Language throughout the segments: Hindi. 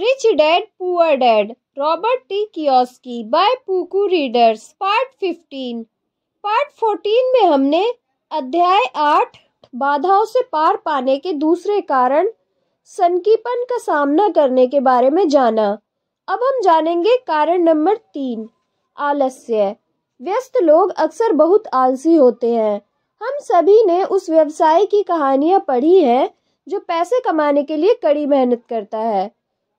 Rich dad poor dad Robert T Kiyosaki by पुकू रीडर्स पार्ट 15 पार्ट 14 में हमने अध्याय आठ बाधाओं से पार पाने के दूसरे कारण संकीपन का सामना करने के बारे में जाना अब हम जानेंगे कारण नंबर तीन आलस्य व्यस्त लोग अक्सर बहुत आलसी होते हैं हम सभी ने उस व्यवसाय की कहानियाँ पढ़ी हैं जो पैसे कमाने के लिए कड़ी मेहनत करता है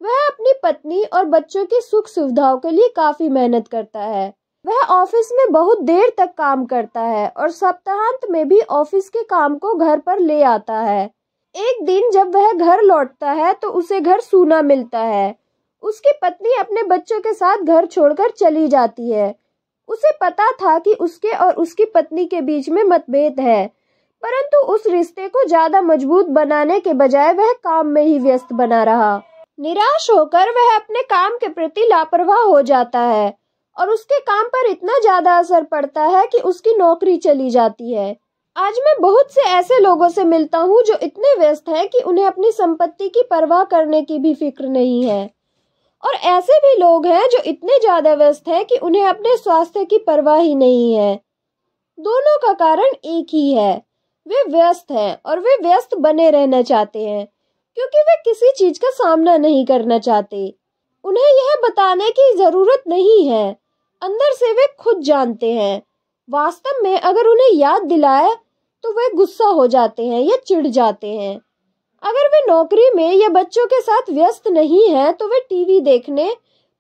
वह अपनी पत्नी और बच्चों की सुख सुविधाओं के लिए काफी मेहनत करता है वह ऑफिस में बहुत देर तक काम करता है और सप्ताहांत में भी ऑफिस के काम को घर पर ले आता है एक दिन जब वह घर लौटता है तो उसे घर सूना मिलता है उसकी पत्नी अपने बच्चों के साथ घर छोड़कर चली जाती है उसे पता था कि उसके और उसकी पत्नी के बीच में मतभेद है परंतु उस रिश्ते को ज्यादा मजबूत बनाने के बजाय वह काम में ही व्यस्त बना रहा निराश होकर वह अपने काम के प्रति लापरवाह हो जाता है और उसके काम पर इतना ज्यादा असर पड़ता है कि उसकी नौकरी चली जाती है आज मैं बहुत से ऐसे लोगों से मिलता हूँ जो इतने व्यस्त हैं कि उन्हें अपनी संपत्ति की परवाह करने की भी फिक्र नहीं है और ऐसे भी लोग हैं जो इतने ज्यादा व्यस्त हैं कि उन्हें अपने स्वास्थ्य की परवाह ही नहीं है दोनों का कारण एक ही है वे व्यस्त हैं और वे व्यस्त बने रहना चाहते हैं क्योंकि वे किसी चीज का सामना नहीं करना चाहते उन्हें यह बताने की जरूरत नहीं है अंदर से वे खुद जानते हैं वास्तव में अगर उन्हें याद दिलाए तो वे गुस्सा हो जाते हैं या चिढ़ जाते हैं अगर वे नौकरी में या बच्चों के साथ व्यस्त नहीं हैं तो वे टीवी देखने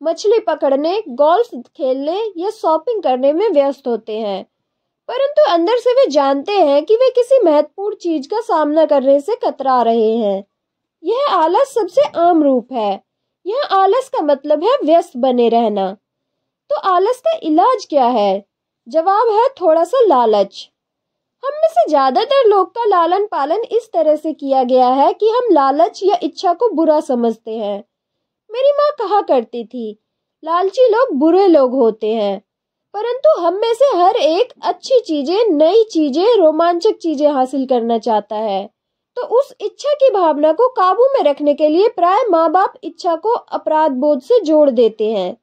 मछली पकड़ने गोल्फ खेलने या शॉपिंग करने में व्यस्त होते हैं परंतु अंदर से वे जानते हैं कि वे किसी महत्वपूर्ण चीज का सामना करने से कतरा रहे हैं यह आलस सबसे आम रूप है यह आलस का मतलब है व्यस्त बने रहना तो आलस का इलाज क्या है जवाब है थोड़ा सा लालच हम में से ज़्यादातर लोग का लालन पालन इस तरह से किया गया है कि हम लालच या इच्छा को बुरा समझते हैं मेरी माँ कहा करती थी लालची लोग बुरे लोग होते हैं परंतु हम में से हर एक अच्छी चीज़ें नई चीज़ें रोमांचक चीज़ें हासिल करना चाहता है तो उस इच्छा की भावना को काबू में रखने के लिए प्राय माँ बाप इच्छा को अपराध बोध से जोड़ देते हैं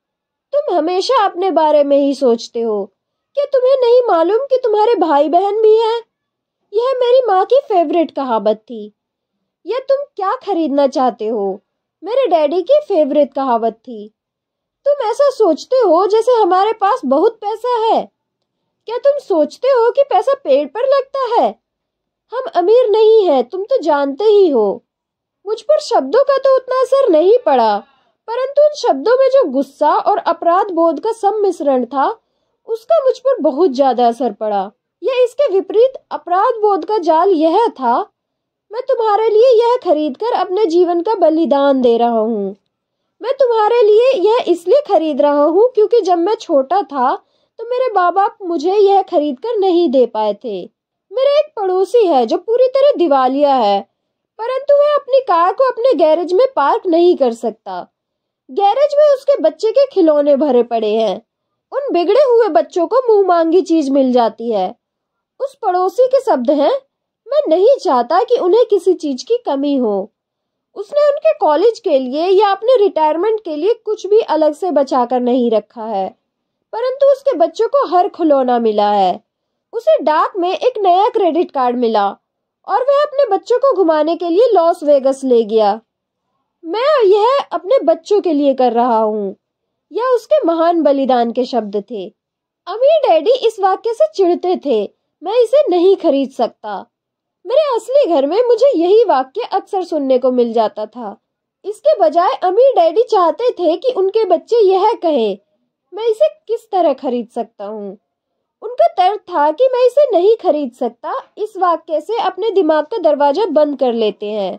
तुम हमेशा अपने बारे में ही सोचते हो क्या तुम्हें नहीं मालूम कि तुम्हारे भाई बहन भी हैं यह मेरी माँ की फेवरेट कहावत थी यह तुम क्या खरीदना चाहते हो मेरे डैडी की फेवरेट कहावत थी तुम ऐसा सोचते हो जैसे हमारे पास बहुत पैसा है क्या तुम सोचते हो कि पैसा पेड़ पर लगता है हम अमीर नहीं हैं तुम तो जानते ही हो मुझ पर शब्दों का तो उतना असर नहीं पड़ा परंतु उन शब्दों में जो गुस्सा और अपराध बोध का सम्मिश्रण था उसका मुझ पर बहुत ज्यादा असर पड़ा यह इसके विपरीत अपराध बोध का जाल यह था मैं तुम्हारे लिए यह खरीद कर अपने जीवन का बलिदान दे रहा हूँ मैं तुम्हारे लिए यह इसलिए खरीद रहा हूँ क्योंकि जब मैं छोटा था तो मेरे बाबा बाप मुझे यह खरीद कर नहीं दे पाए थे मेरा एक पड़ोसी है जो पूरी तरह दिवालिया है परंतु वह अपनी कार को अपने गैरेज में पार्क नहीं कर सकता गैरेज में उसके बच्चे के खिलौने भरे पड़े हैं उन बिगड़े हुए बच्चों को मुंह मांगी चीज मिल जाती है उस पड़ोसी के शब्द हैं मैं नहीं चाहता कि उन्हें किसी चीज की कमी हो उसने उनके कॉलेज के लिए या अपने रिटायरमेंट के लिए कुछ भी अलग से बचाकर नहीं रखा है परंतु उसके बच्चों को हर खिलौना मिला है उसे डाक में एक नया क्रेडिट कार्ड मिला और वह अपने बच्चों को घुमाने के लिए लॉस वेगस ले गया मैं यह अपने बच्चों के लिए कर रहा हूँ यह उसके महान बलिदान के शब्द थे अमीर डैडी इस वाक्य से चिढ़ते थे मैं इसे नहीं खरीद सकता मेरे असली घर में मुझे यही वाक्य अक्सर सुनने को मिल जाता था इसके बजाय अमीर डैडी चाहते थे कि उनके बच्चे यह कहे मैं इसे किस तरह खरीद सकता हूँ उनका तर्क था कि मैं इसे नहीं खरीद सकता इस वाक्य से अपने दिमाग का दरवाजा बंद कर लेते हैं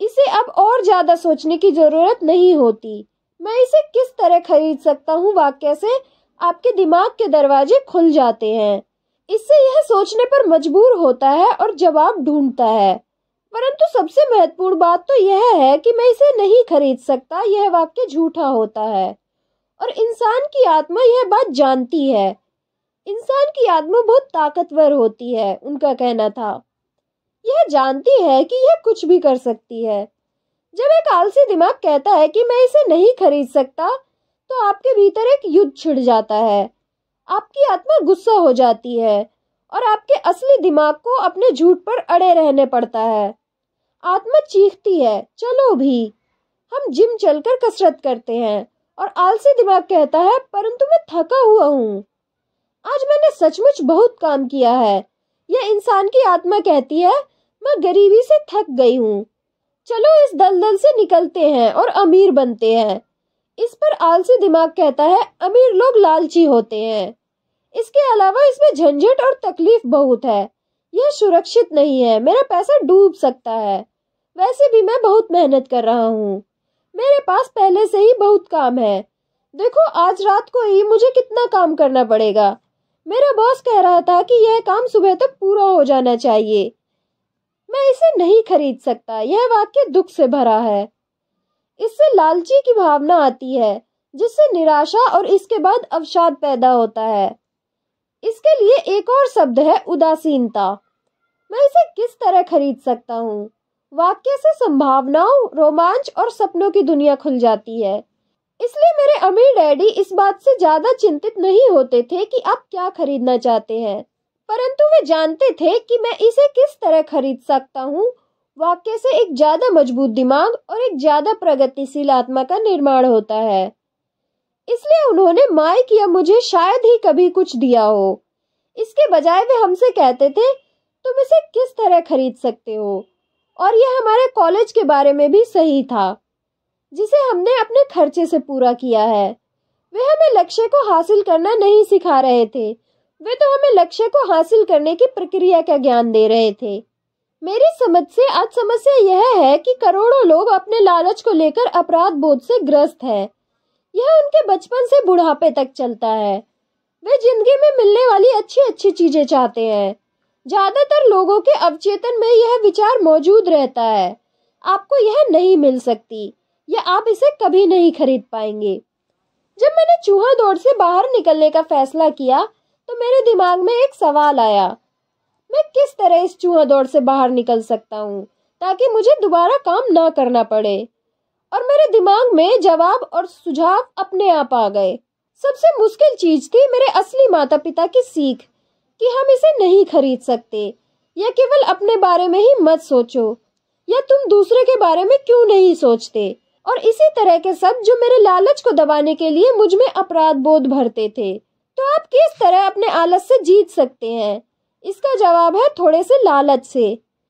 इसे अब और ज़्यादा सोचने की ज़रूरत नहीं होती मैं इसे किस तरह खरीद सकता हूँ वाक्य से आपके दिमाग के दरवाजे खुल जाते हैं इससे यह सोचने पर मजबूर होता है और जवाब ढूंढता है परंतु सबसे महत्वपूर्ण बात तो यह है कि मैं इसे नहीं खरीद सकता यह वाक्य झूठा होता है और इंसान की आत्मा यह बात जानती है इंसान की आत्मा बहुत ताकतवर होती है उनका कहना था यह जानती है कि यह कुछ भी कर सकती है जब एक आलसी दिमाग कहता है कि मैं इसे नहीं खरीद सकता तो आपके भीतर एक युद्ध छिड़ जाता है आपकी आत्मा गुस्सा हो जाती है और आपके असली दिमाग को अपने झूठ पर अड़े रहने पड़ता है आत्मा चीखती है चलो भी हम जिम चलकर कसरत करते हैं और आलसी दिमाग कहता है परंतु मैं थका हुआ हूँ आज मैंने सचमुच बहुत काम किया है यह इंसान की आत्मा कहती है मैं गरीबी से थक गई हूँ चलो इस दलदल से निकलते हैं और अमीर बनते हैं इस पर आलसी दिमाग कहता है अमीर लोग लालची होते हैं इसके अलावा इसमें झंझट और तकलीफ बहुत है यह सुरक्षित नहीं है मेरा पैसा डूब सकता है वैसे भी मैं बहुत मेहनत कर रहा हूँ मेरे पास पहले से ही बहुत काम है देखो आज रात को ही मुझे कितना काम करना पड़ेगा मेरा बॉस कह रहा था कि यह काम सुबह तक पूरा हो जाना चाहिए मैं इसे नहीं खरीद सकता यह वाक्य दुख से भरा है इससे लालची की भावना आती है जिससे निराशा और इसके बाद अवसाद पैदा होता है इसके लिए एक और शब्द है उदासीनता मैं इसे किस तरह खरीद सकता हूँ वाक्य से संभावनाओं रोमांच और सपनों की दुनिया खुल जाती है इसलिए मेरे अमीर डैडी इस बात से ज्यादा चिंतित नहीं होते थे कि आप क्या खरीदना चाहते हैं परंतु वे जानते थे कि मैं इसे किस तरह खरीद सकता हूँ वाक्य से एक ज्यादा मजबूत दिमाग और एक ज्यादा प्रगतिशील आत्मा का निर्माण होता है इसलिए उन्होंने माइक या मुझे शायद ही कभी कुछ दिया हो इसके बजाय वे हमसे कहते थे तुम इसे किस तरह खरीद सकते हो और यह हमारे कॉलेज के बारे में भी सही था जिसे हमने अपने खर्चे से पूरा किया है वे हमें लक्ष्य को हासिल करना नहीं सिखा रहे थे वे तो हमें लक्ष्य को हासिल करने की प्रक्रिया का ज्ञान दे रहे थे मेरी समझ से आज समस्या यह है कि करोड़ों लोग अपने लालच को लेकर अपराध बोध से ग्रस्त है यह उनके बचपन से बुढ़ापे तक चलता है वे जिंदगी में मिलने वाली अच्छी अच्छी चीजें चाहते हैं ज्यादातर लोगों के अवचेतन में यह विचार मौजूद रहता है आपको यह नहीं मिल सकती या आप इसे कभी नहीं खरीद पाएंगे जब मैंने चूहा दौड़ से बाहर निकलने का फैसला किया तो मेरे दिमाग में एक सवाल आया मैं किस तरह इस चूहा दौड़ से बाहर निकल सकता हूँ ताकि मुझे दोबारा काम ना करना पड़े और मेरे दिमाग में जवाब और सुझाव अपने आप आ गए सबसे मुश्किल चीज थी मेरे असली माता पिता की सीख कि हम इसे नहीं खरीद सकते या केवल अपने बारे में ही मत सोचो या तुम दूसरे के बारे में क्यों नहीं सोचते और इसी तरह के सब जो मेरे लालच को दबाने के लिए मुझ में अपराध बोध भरते थे तो आप किस तरह अपने आलस से जीत सकते हैं इसका जवाब है थोड़े से लालच से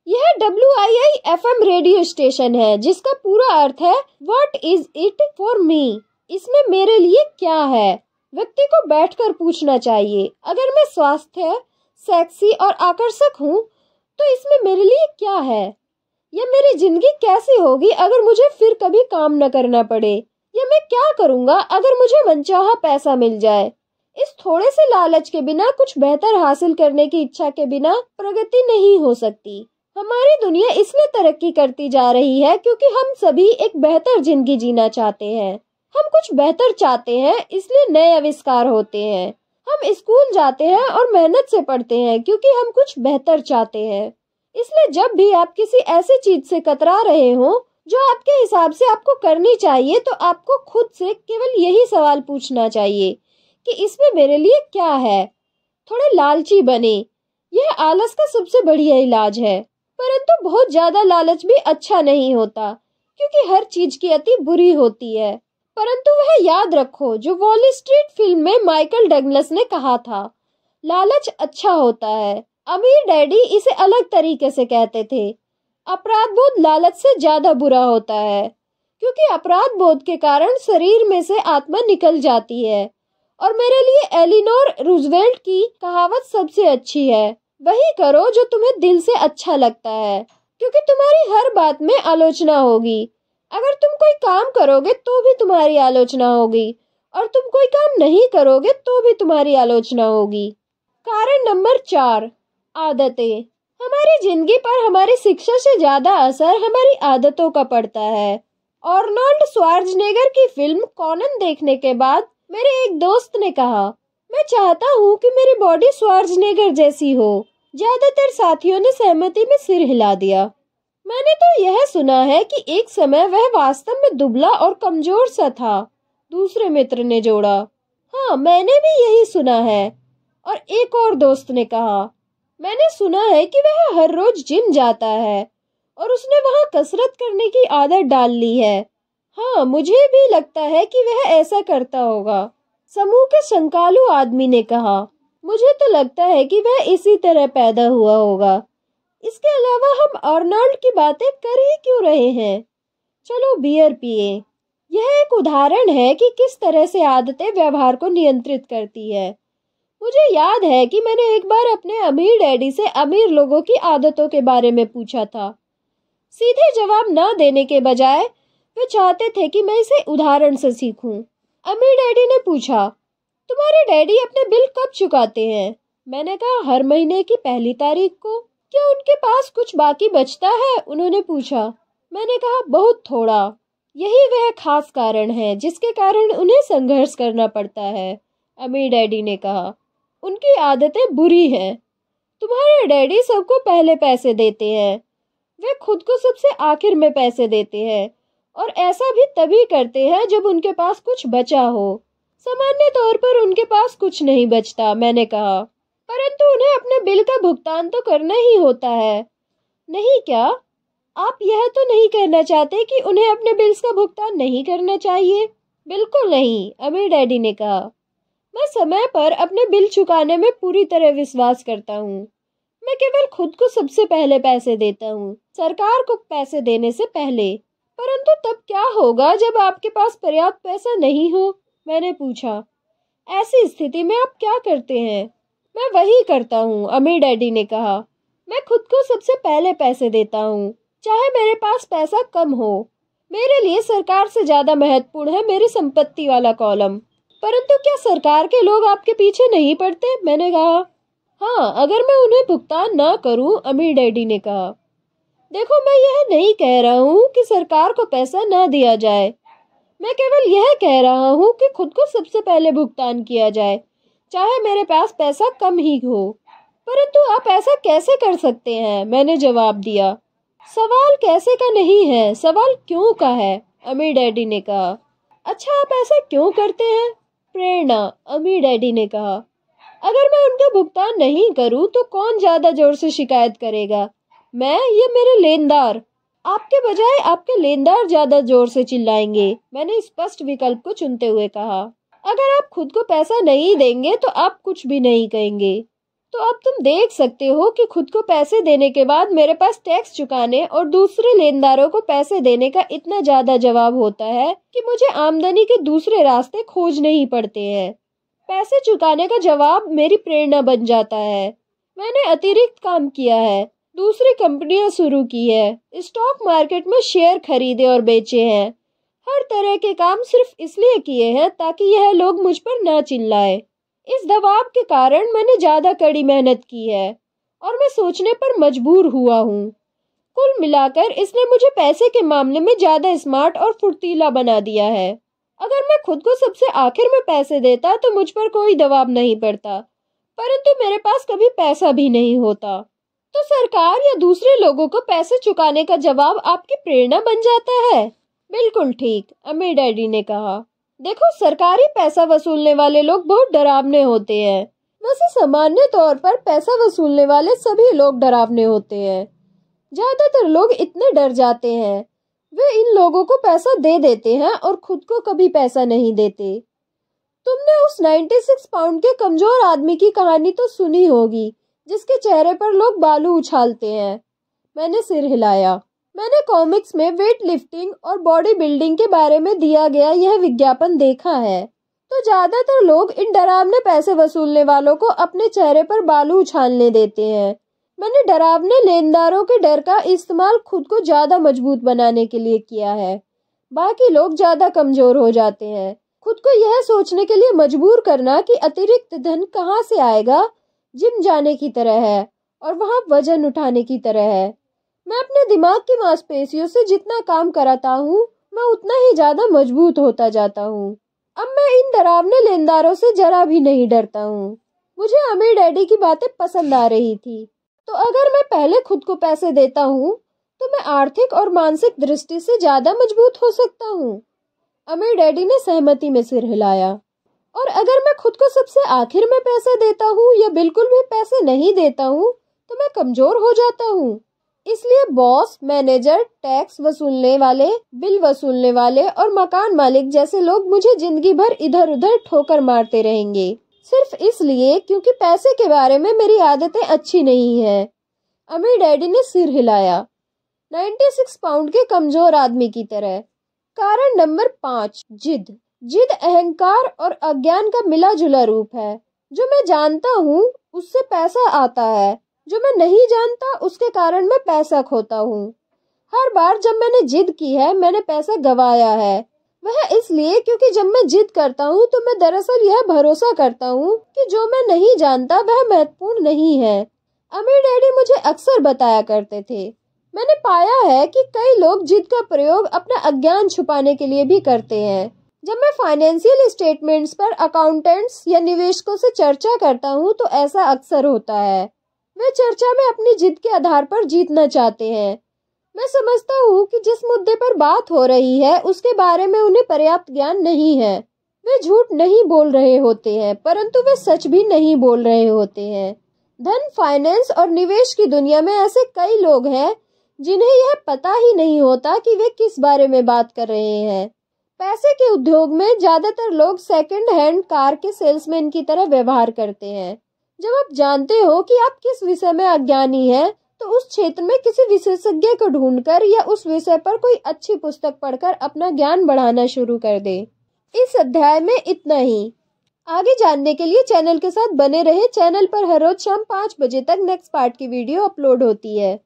यह W I I F M radio station है जिसका पूरा अर्थ है what is it for me इसमें मेरे लिए क्या है व्यक्ति को बैठकर पूछना चाहिए अगर मैं स्वास्थ्य सेक्सी और आकर्षक हूँ तो इसमें मेरे लिए क्या है या मेरी जिंदगी कैसी होगी अगर मुझे फिर कभी काम न करना पड़े या मैं क्या करूँगा अगर मुझे मनचाहा पैसा मिल जाए इस थोड़े से लालच के बिना कुछ बेहतर हासिल करने की इच्छा के बिना प्रगति नहीं हो सकती हमारी दुनिया इसलिए तरक्की करती जा रही है क्योंकि हम सभी एक बेहतर जिंदगी जीना चाहते हैं हम कुछ बेहतर चाहते हैं इसलिए नए आविष्कार होते हैं हम स्कूल जाते हैं और मेहनत से पढ़ते हैं क्योंकि हम कुछ बेहतर चाहते हैं इसलिए जब भी आप किसी ऐसी चीज से कतरा रहे हो जो आपके हिसाब से आपको करनी चाहिए तो आपको खुद से केवल यही सवाल पूछना चाहिए कि इसमें मेरे लिए क्या है थोड़े लालची बने यह आलस का सबसे बढ़िया इलाज है परंतु बहुत ज्यादा लालच भी अच्छा नहीं होता क्योंकि हर चीज की अति बुरी होती है परंतु वह याद रखो जो वॉल स्ट्रीट फिल्म में माइकल डगलस ने कहा था लालच अच्छा होता है अमीर डैडी इसे अलग तरीके से कहते थे अपराध बोध लालच से ज्यादा बुरा होता है क्योंकि अपराध बोध के कारण शरीर में से आत्मा निकल जाती है और मेरे लिए एलिनोर रूजवेल्ट की कहावत सबसे अच्छी है वही करो जो तुम्हें दिल से अच्छा लगता है क्योंकि तुम्हारी हर बात में आलोचना होगी अगर तुम कोई काम करोगे तो भी तुम्हारी आलोचना होगी और तुम कोई काम नहीं करोगे तो भी तुम्हारी आलोचना होगी कारण नंबर चार आदतें हमारी जिंदगी पर हमारी शिक्षा से ज्यादा असर हमारी आदतों का पड़ता है ऑर्नोल्ड स्वार्जनेगर की फिल्म कॉनन देखने के बाद मेरे एक दोस्त ने कहा मैं चाहता हूँ कि मेरी बॉडी स्वार्जनेगर जैसी हो ज्यादातर साथियों ने सहमति में सिर हिला दिया मैंने तो यह सुना है कि एक समय वह वास्तव में दुबला और कमजोर सा था दूसरे मित्र ने जोड़ा हाँ मैंने भी यही सुना है और एक और दोस्त ने कहा मैंने सुना है कि वह हर रोज जिम जाता है और उसने वहाँ कसरत करने की आदत डाल ली है हाँ मुझे भी लगता है कि वह ऐसा करता होगा समूह के संकालु आदमी ने कहा मुझे तो लगता है कि वह इसी तरह पैदा हुआ होगा इसके अलावा हम आर्नल्ड की बातें कर ही क्यों रहे हैं चलो बियर पिए यह एक उदाहरण है कि किस तरह से आदतें व्यवहार को नियंत्रित करती है मुझे याद है कि मैंने एक बार अपने अमीर डैडी से अमीर लोगों की आदतों के बारे में पूछा था सीधे जवाब न देने के बजाय वे चाहते थे कि मैं इसे उदाहरण से सीखूं। अमीर डैडी ने पूछा तुम्हारे डैडी अपने बिल कब चुकाते हैं मैंने कहा हर महीने की पहली तारीख को क्या उनके पास कुछ बाकी बचता है उन्होंने पूछा मैंने कहा बहुत थोड़ा यही वह खास कारण है जिसके कारण उन्हें संघर्ष करना पड़ता है अमीर डैडी ने कहा उनकी आदतें बुरी हैं तुम्हारे डैडी सबको पहले पैसे देते हैं वे खुद को सबसे आखिर में पैसे देते हैं और ऐसा भी तभी करते हैं जब उनके पास कुछ बचा हो सामान्य तौर पर उनके पास कुछ नहीं बचता मैंने कहा परंतु उन्हें अपने बिल का भुगतान तो करना ही होता है नहीं क्या आप यह तो नहीं कहना चाहते कि उन्हें अपने बिल्स का भुगतान नहीं करना चाहिए बिल्कुल नहीं अमीर डैडी ने कहा मैं समय पर अपने बिल चुकाने में पूरी तरह विश्वास करता हूँ मैं केवल खुद को सबसे पहले पैसे देता हूँ सरकार को पैसे देने से पहले परंतु तब क्या होगा जब आपके पास पर्याप्त पैसा नहीं हो मैंने पूछा ऐसी स्थिति में आप क्या करते हैं मैं वही करता हूँ अमीर डैडी ने कहा मैं खुद को सबसे पहले पैसे देता हूँ चाहे मेरे पास पैसा कम हो मेरे लिए सरकार से ज़्यादा महत्वपूर्ण है मेरी संपत्ति वाला कॉलम परंतु क्या सरकार के लोग आपके पीछे नहीं पड़ते मैंने कहा हाँ अगर मैं उन्हें भुगतान न करूं अमीर डैडी ने कहा देखो मैं यह नहीं कह रहा हूँ कि सरकार को पैसा ना दिया जाए मैं केवल यह कह रहा हूँ कि खुद को सबसे पहले भुगतान किया जाए चाहे मेरे पास पैसा कम ही हो परंतु आप ऐसा कैसे कर सकते हैं मैंने जवाब दिया सवाल कैसे का नहीं है सवाल क्यों का है अमीर डैडी ने कहा अच्छा आप ऐसा क्यों करते हैं प्रेरणा अमी डैडी ने कहा अगर मैं उनका भुगतान नहीं करूं तो कौन ज़्यादा जोर से शिकायत करेगा मैं या मेरे लेनदार आपके बजाय आपके लेनदार ज़्यादा जोर से चिल्लाएंगे मैंने स्पष्ट विकल्प को चुनते हुए कहा अगर आप खुद को पैसा नहीं देंगे तो आप कुछ भी नहीं कहेंगे तो अब तुम देख सकते हो कि खुद को पैसे देने के बाद मेरे पास टैक्स चुकाने और दूसरे लेनदारों को पैसे देने का इतना ज़्यादा जवाब होता है कि मुझे आमदनी के दूसरे रास्ते खोज नहीं पड़ते हैं पैसे चुकाने का जवाब मेरी प्रेरणा बन जाता है मैंने अतिरिक्त काम किया है दूसरी कंपनियां शुरू की है स्टॉक मार्केट में शेयर खरीदे और बेचे हैं हर तरह के काम सिर्फ इसलिए किए हैं ताकि यह लोग मुझ पर ना चिल्लाए इस दबाव के कारण मैंने ज़्यादा कड़ी मेहनत की है और मैं सोचने पर मजबूर हुआ हूँ कुल मिलाकर इसने मुझे पैसे के मामले में ज़्यादा स्मार्ट और फुर्तीला बना दिया है अगर मैं खुद को सबसे आखिर में पैसे देता तो मुझ पर कोई दबाव नहीं पड़ता परंतु मेरे पास कभी पैसा भी नहीं होता तो सरकार या दूसरे लोगों को पैसे चुकाने का जवाब आपकी प्रेरणा बन जाता है बिल्कुल ठीक अमीर डैडी ने कहा देखो सरकारी पैसा वसूलने वाले लोग बहुत डरावने होते हैं वैसे सामान्य तौर पर पैसा वसूलने वाले सभी लोग डरावने होते हैं ज़्यादातर लोग इतने डर जाते हैं वे इन लोगों को पैसा दे देते हैं और खुद को कभी पैसा नहीं देते तुमने उस 96 पाउंड के कमजोर आदमी की कहानी तो सुनी होगी जिसके चेहरे पर लोग बालू उछालते हैं मैंने सिर हिलाया मैंने कॉमिक्स में वेट लिफ्टिंग और बॉडी बिल्डिंग के बारे में दिया गया यह विज्ञापन देखा है तो ज्यादातर लोग इन डरावने पैसे वसूलने वालों को अपने चेहरे पर बालू उछालने देते हैं मैंने डरावने लेनदारों के डर का इस्तेमाल खुद को ज्यादा मजबूत बनाने के लिए किया है बाकी लोग ज्यादा कमजोर हो जाते हैं खुद को यह सोचने के लिए मजबूर करना कि अतिरिक्त धन कहाँ से आएगा जिम जाने की तरह है और वहाँ वजन उठाने की तरह है मैं अपने दिमाग की मांसपेशियों से जितना काम कराता हूँ मैं उतना ही ज़्यादा मजबूत होता जाता हूँ अब मैं इन डरावने लेनदारों से जरा भी नहीं डरता हूँ मुझे अमीर डैडी की बातें पसंद आ रही थी तो अगर मैं पहले खुद को पैसे देता हूँ तो मैं आर्थिक और मानसिक दृष्टि से ज़्यादा मजबूत हो सकता हूँ अमीर डैडी ने सहमति में सिर हिलाया और अगर मैं खुद को सबसे आखिर में पैसे देता हूँ या बिल्कुल भी पैसे नहीं देता हूँ तो मैं कमज़ोर हो जाता हूँ इसलिए बॉस मैनेजर टैक्स वसूलने वाले बिल वसूलने वाले और मकान मालिक जैसे लोग मुझे जिंदगी भर इधर उधर ठोकर मारते रहेंगे सिर्फ इसलिए क्योंकि पैसे के बारे में मेरी आदतें अच्छी नहीं है अमीर डैडी ने सिर हिलाया 96 पाउंड के कमजोर आदमी की तरह कारण नंबर पाँच जिद जिद अहंकार और अज्ञान का मिला जुला रूप है जो मैं जानता हूँ उससे पैसा आता है जो मैं नहीं जानता उसके कारण मैं पैसा खोता हूँ हर बार जब मैंने जिद की है मैंने पैसा गवाया है वह इसलिए क्योंकि जब मैं जिद करता हूँ तो मैं दरअसल यह भरोसा करता हूँ कि जो मैं नहीं जानता वह महत्वपूर्ण नहीं है अमीर डैडी मुझे अक्सर बताया करते थे मैंने पाया है कि कई लोग जिद का प्रयोग अपना अज्ञान छुपाने के लिए भी करते हैं जब मैं फाइनेंशियल स्टेटमेंट्स पर अकाउंटेंट्स या निवेशकों से चर्चा करता हूँ तो ऐसा अक्सर होता है वे चर्चा में अपनी जिद के आधार पर जीतना चाहते हैं मैं समझता हूँ कि जिस मुद्दे पर बात हो रही है उसके बारे में उन्हें पर्याप्त ज्ञान नहीं है वे झूठ नहीं बोल रहे होते हैं परंतु वे सच भी नहीं बोल रहे होते हैं धन फाइनेंस और निवेश की दुनिया में ऐसे कई लोग हैं जिन्हें यह पता ही नहीं होता कि वे किस बारे में बात कर रहे हैं पैसे के उद्योग में ज्यादातर लोग सेकंड हैंड कार के सेल्समैन की तरह व्यवहार करते हैं जब आप जानते हो कि आप किस विषय में अज्ञानी हैं तो उस क्षेत्र में किसी विशेषज्ञ को ढूंढकर या उस विषय पर कोई अच्छी पुस्तक पढ़कर अपना ज्ञान बढ़ाना शुरू कर दे इस अध्याय में इतना ही आगे जानने के लिए चैनल के साथ बने रहे चैनल पर हर रोज शाम पाँच बजे तक नेक्स्ट पार्ट की वीडियो अपलोड होती है